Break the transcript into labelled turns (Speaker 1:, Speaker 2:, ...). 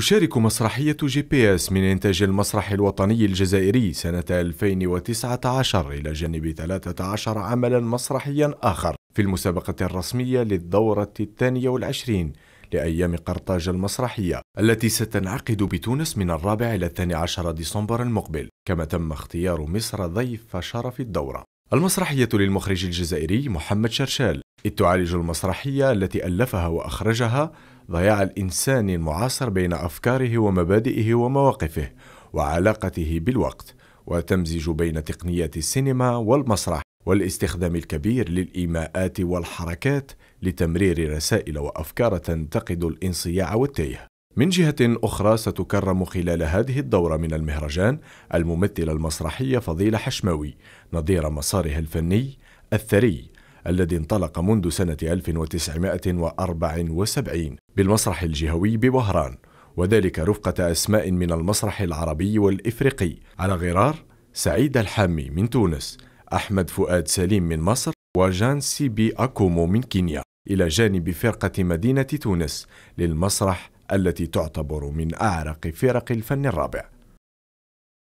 Speaker 1: تشارك مسرحية جي بي اس من إنتاج المسرح الوطني الجزائري سنة 2019 إلى جانب 13 عملا مسرحيا آخر في المسابقة الرسمية للدورة الثانية والعشرين لأيام قرطاج المسرحية التي ستنعقد بتونس من الرابع إلى الثاني عشر ديسمبر المقبل كما تم اختيار مصر ضيف شرف الدورة المسرحية للمخرج الجزائري محمد شرشال إذ تعالج المسرحية التي ألفها وأخرجها ضياع الإنسان المعاصر بين أفكاره ومبادئه ومواقفه وعلاقته بالوقت وتمزج بين تقنيات السينما والمسرح والاستخدام الكبير للإيماءات والحركات لتمرير رسائل وأفكار تنتقد الانصياع والتيه من جهة أخرى ستكرم خلال هذه الدورة من المهرجان الممثلة المسرحية فضيلة حشماوي نظير مسارها الفني الثري الذي انطلق منذ سنة 1974 بالمسرح الجهوي بوهران وذلك رفقة أسماء من المسرح العربي والإفريقي على غرار سعيد الحامي من تونس أحمد فؤاد سليم من مصر وجان سي بي أكومو من كينيا إلى جانب فرقة مدينة تونس للمسرح التي تعتبر من أعرق فرق الفن الرابع